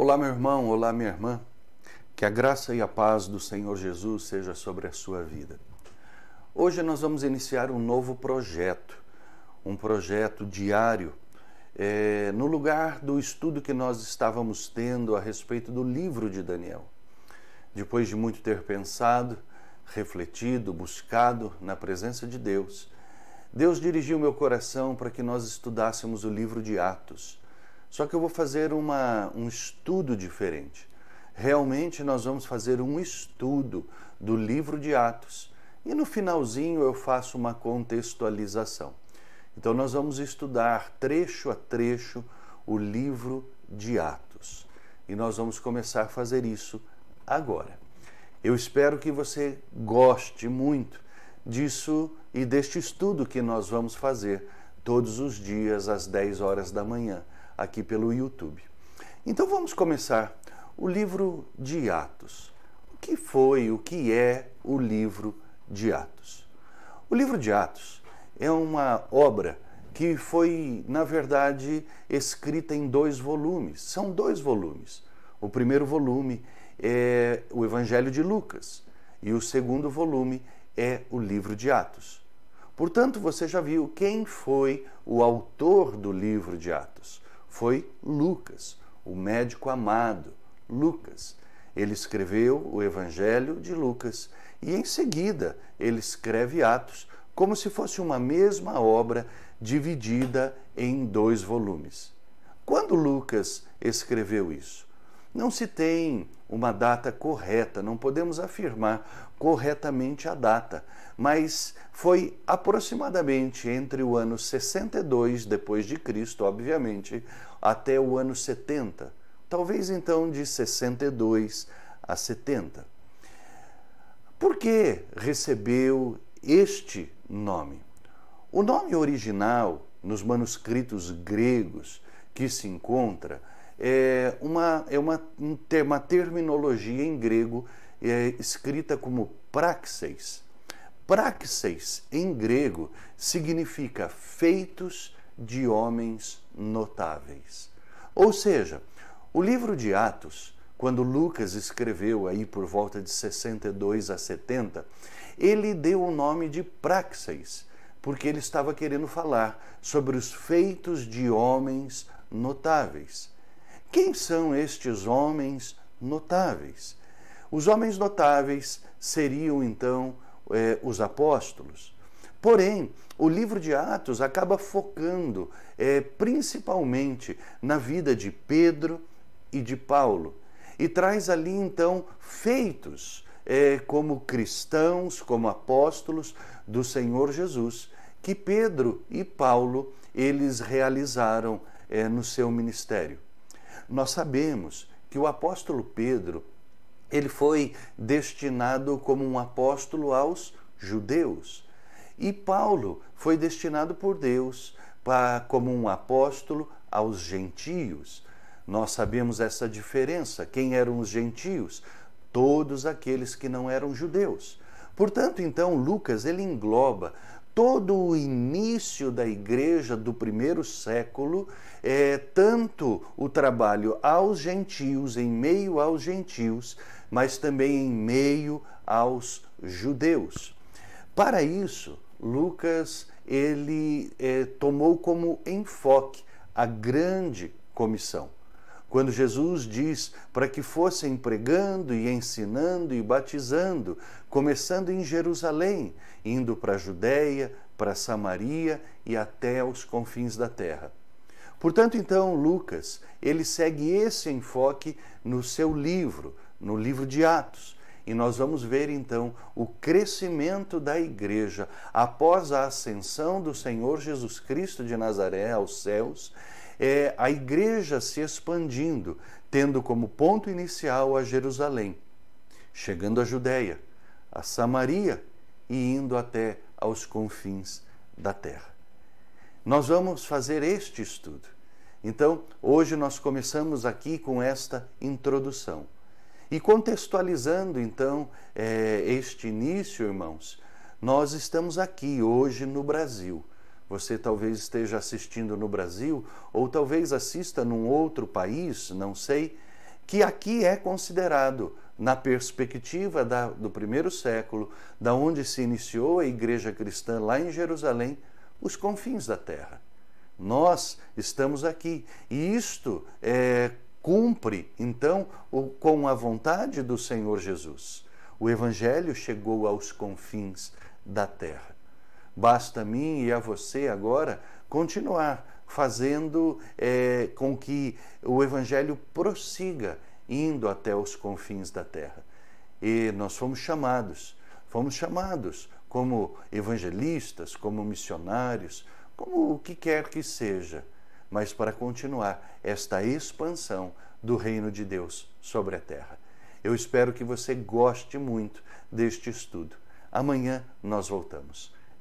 Olá, meu irmão, olá, minha irmã. Que a graça e a paz do Senhor Jesus seja sobre a sua vida. Hoje nós vamos iniciar um novo projeto, um projeto diário, é, no lugar do estudo que nós estávamos tendo a respeito do livro de Daniel. Depois de muito ter pensado, refletido, buscado na presença de Deus, Deus dirigiu meu coração para que nós estudássemos o livro de Atos só que eu vou fazer uma, um estudo diferente. Realmente nós vamos fazer um estudo do livro de Atos e no finalzinho eu faço uma contextualização. Então nós vamos estudar trecho a trecho o livro de Atos e nós vamos começar a fazer isso agora. Eu espero que você goste muito disso e deste estudo que nós vamos fazer todos os dias às 10 horas da manhã aqui pelo YouTube. Então vamos começar o livro de Atos. O que foi, o que é o livro de Atos? O livro de Atos é uma obra que foi, na verdade, escrita em dois volumes. São dois volumes. O primeiro volume é o Evangelho de Lucas e o segundo volume é o livro de Atos. Portanto, você já viu quem foi o autor do livro de Atos foi Lucas, o médico amado, Lucas. Ele escreveu o Evangelho de Lucas e, em seguida, ele escreve Atos, como se fosse uma mesma obra dividida em dois volumes. Quando Lucas escreveu isso? Não se tem uma data correta, não podemos afirmar corretamente a data, mas foi aproximadamente entre o ano 62 depois de Cristo, obviamente, até o ano 70, talvez então de 62 a 70. Por que recebeu este nome? O nome original nos manuscritos gregos que se encontra é uma, é uma, uma terminologia em grego é, escrita como praxeis. Praxeis, em grego, significa feitos de homens notáveis. Ou seja, o livro de Atos, quando Lucas escreveu aí por volta de 62 a 70, ele deu o nome de praxeis, porque ele estava querendo falar sobre os feitos de homens notáveis. Quem são estes homens notáveis? Os homens notáveis seriam então eh, os apóstolos. Porém, o livro de Atos acaba focando eh, principalmente na vida de Pedro e de Paulo e traz ali então feitos eh, como cristãos, como apóstolos do Senhor Jesus, que Pedro e Paulo eles realizaram no seu ministério. Nós sabemos que o apóstolo Pedro, ele foi destinado como um apóstolo aos judeus. E Paulo foi destinado por Deus para, como um apóstolo aos gentios. Nós sabemos essa diferença. Quem eram os gentios? Todos aqueles que não eram judeus. Portanto, então, Lucas ele engloba todo o início da igreja do primeiro século, é, tanto o trabalho aos gentios, em meio aos gentios, mas também em meio aos judeus. Para isso, Lucas ele é, tomou como enfoque a grande comissão. Quando Jesus diz para que fossem pregando e ensinando e batizando, começando em Jerusalém, indo para a Judéia, para Samaria e até os confins da terra. Portanto, então, Lucas, ele segue esse enfoque no seu livro, no livro de Atos. E nós vamos ver então o crescimento da igreja após a ascensão do Senhor Jesus Cristo de Nazaré aos céus é a igreja se expandindo, tendo como ponto inicial a Jerusalém, chegando à Judéia, a Samaria e indo até aos confins da terra. Nós vamos fazer este estudo. Então, hoje nós começamos aqui com esta introdução. E contextualizando então é, este início, irmãos, nós estamos aqui hoje no Brasil você talvez esteja assistindo no Brasil ou talvez assista num outro país, não sei, que aqui é considerado, na perspectiva da, do primeiro século, da onde se iniciou a igreja cristã lá em Jerusalém, os confins da terra. Nós estamos aqui e isto é, cumpre, então, o, com a vontade do Senhor Jesus. O Evangelho chegou aos confins da terra. Basta a mim e a você agora continuar fazendo é, com que o Evangelho prossiga indo até os confins da terra. E nós fomos chamados, fomos chamados como evangelistas, como missionários, como o que quer que seja, mas para continuar esta expansão do reino de Deus sobre a terra. Eu espero que você goste muito deste estudo. Amanhã nós voltamos.